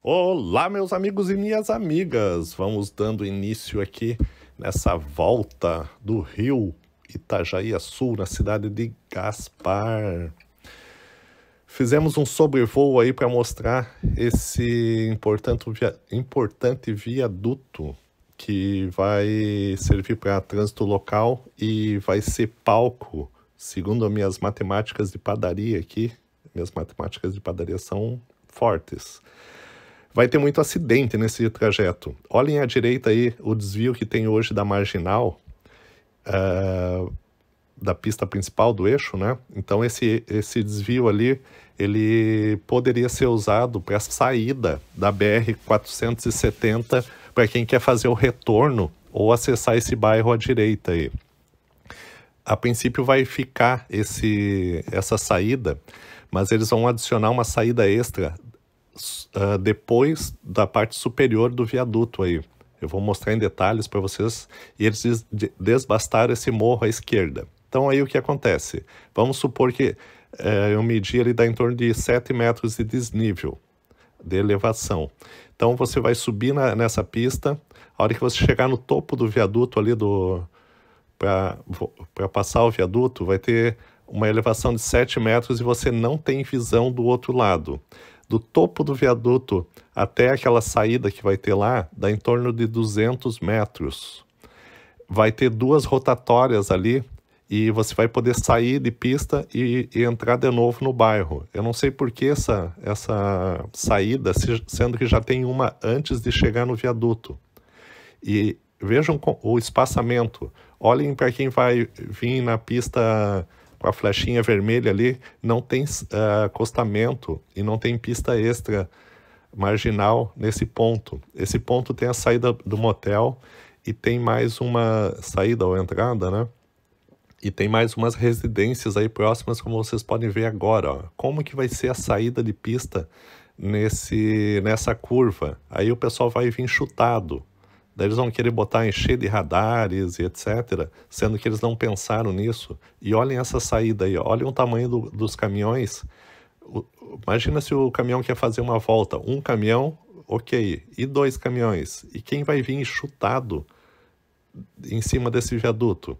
Olá, meus amigos e minhas amigas! Vamos dando início aqui nessa volta do rio Itajaí Sul, na cidade de Gaspar. Fizemos um sobrevoo aí para mostrar esse importante, via... importante viaduto que vai servir para trânsito local e vai ser palco, segundo minhas matemáticas de padaria aqui. Minhas matemáticas de padaria são fortes vai ter muito acidente nesse trajeto. Olhem à direita aí o desvio que tem hoje da marginal, uh, da pista principal do eixo, né? Então esse, esse desvio ali, ele poderia ser usado para a saída da BR-470 para quem quer fazer o retorno ou acessar esse bairro à direita aí. A princípio vai ficar esse, essa saída, mas eles vão adicionar uma saída extra uh, depois da parte superior do viaduto aí. Eu vou mostrar em detalhes para vocês. E eles desbastaram esse morro à esquerda. Então aí o que acontece? Vamos supor que uh, eu medi ele dá em torno de 7 metros de desnível de elevação. Então você vai subir na, nessa pista. A hora que você chegar no topo do viaduto ali do para passar o viaduto, vai ter uma elevação de 7 metros e você não tem visão do outro lado do topo do viaduto até aquela saída que vai ter lá, dá em torno de 200 metros. Vai ter duas rotatórias ali e você vai poder sair de pista e, e entrar de novo no bairro. Eu não sei por que essa, essa saída, sendo que já tem uma antes de chegar no viaduto. E vejam o espaçamento. Olhem para quem vai vir na pista com a flechinha vermelha ali, não tem uh, e não tem pista extra marginal nesse ponto. Esse ponto tem a saída do motel e tem mais uma saída ou entrada, né? E tem mais umas residências aí próximas, como vocês podem ver agora. Ó. Como que vai ser a saída de pista nesse, nessa curva? Aí o pessoal vai vir chutado. Daí eles vão querer botar, encher de radares e etc., sendo que eles não pensaram nisso. E olhem essa saída aí, olhem o tamanho do, dos caminhões. imagina se o caminhão quer fazer uma volta. Um caminhão, ok, e dois caminhões. E quem vai vir chutado em cima desse viaduto?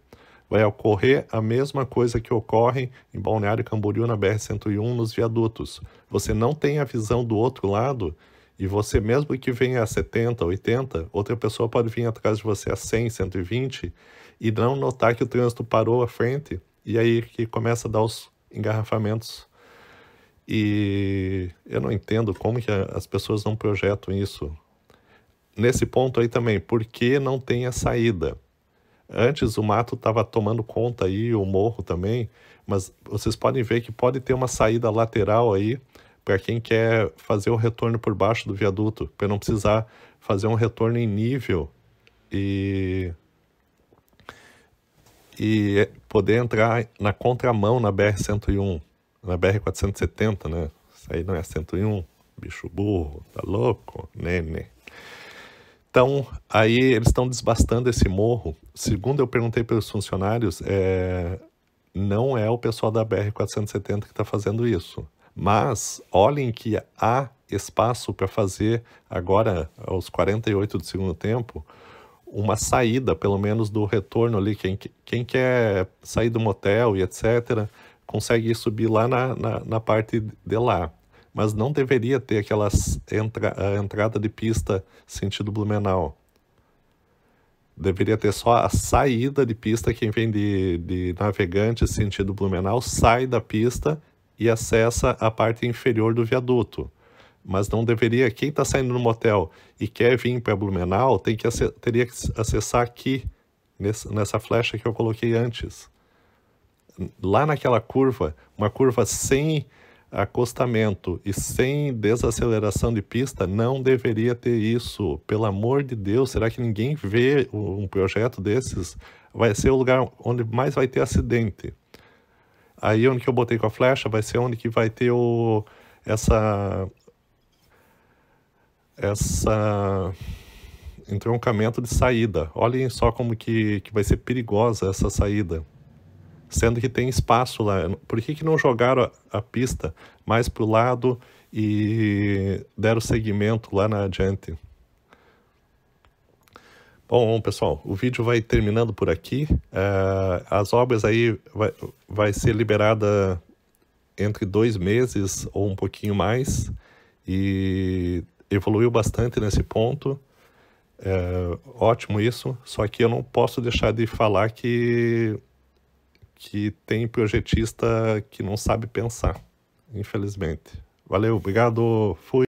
Vai ocorrer a mesma coisa que ocorre em Balneário Camboriú na BR-101 nos viadutos. Você não tem a visão do outro lado e você, mesmo que venha a 70, 80, outra pessoa pode vir atrás de você a 100, 120 e não notar que o trânsito parou à frente. E aí que começa a dar os engarrafamentos. E eu não entendo como que as pessoas não projetam isso. Nesse ponto aí também, por que não tem a saída? Antes o mato estava tomando conta aí, o morro também, mas vocês podem ver que pode ter uma saída lateral aí para quem quer fazer o retorno por baixo do viaduto, para não precisar fazer um retorno em nível e e poder entrar na contramão na BR 101, na BR 470, né? Isso aí não é 101, bicho burro, tá louco, nene. Então, aí eles estão desbastando esse morro. Segundo eu perguntei pelos funcionários, é, não é o pessoal da BR 470 que está fazendo isso. Mas olhem que há espaço para fazer agora, aos 48 do segundo tempo, uma saída, pelo menos do retorno ali. Quem, quem quer sair do motel e etc., consegue subir lá na, na, na parte de lá. Mas não deveria ter aquela entra, entrada de pista sentido Blumenau. Deveria ter só a saída de pista. Quem vem de, de navegante sentido Blumenau sai da pista e acessa a parte inferior do viaduto. Mas não deveria, quem está saindo do motel e quer vir para Blumenau, tem que teria que acessar aqui, nessa flecha que eu coloquei antes. Lá naquela curva, uma curva sem acostamento e sem desaceleração de pista, não deveria ter isso. Pelo amor de Deus, será que ninguém vê um projeto desses? Vai ser o lugar onde mais vai ter acidente. Aí onde que eu botei com a flecha vai ser onde que vai ter o, essa, essa entroncamento de saída. Olhem só como que, que vai ser perigosa essa saída. Sendo que tem espaço lá. Por que, que não jogaram a, a pista mais para o lado e deram segmento lá na adiante? Bom, pessoal, o vídeo vai terminando por aqui. Uh, as obras aí vai, vai ser liberada entre dois meses ou um pouquinho mais e evoluiu bastante nesse ponto. Uh, ótimo isso, só que eu não posso deixar de falar que, que tem projetista que não sabe pensar, infelizmente. Valeu, obrigado, fui.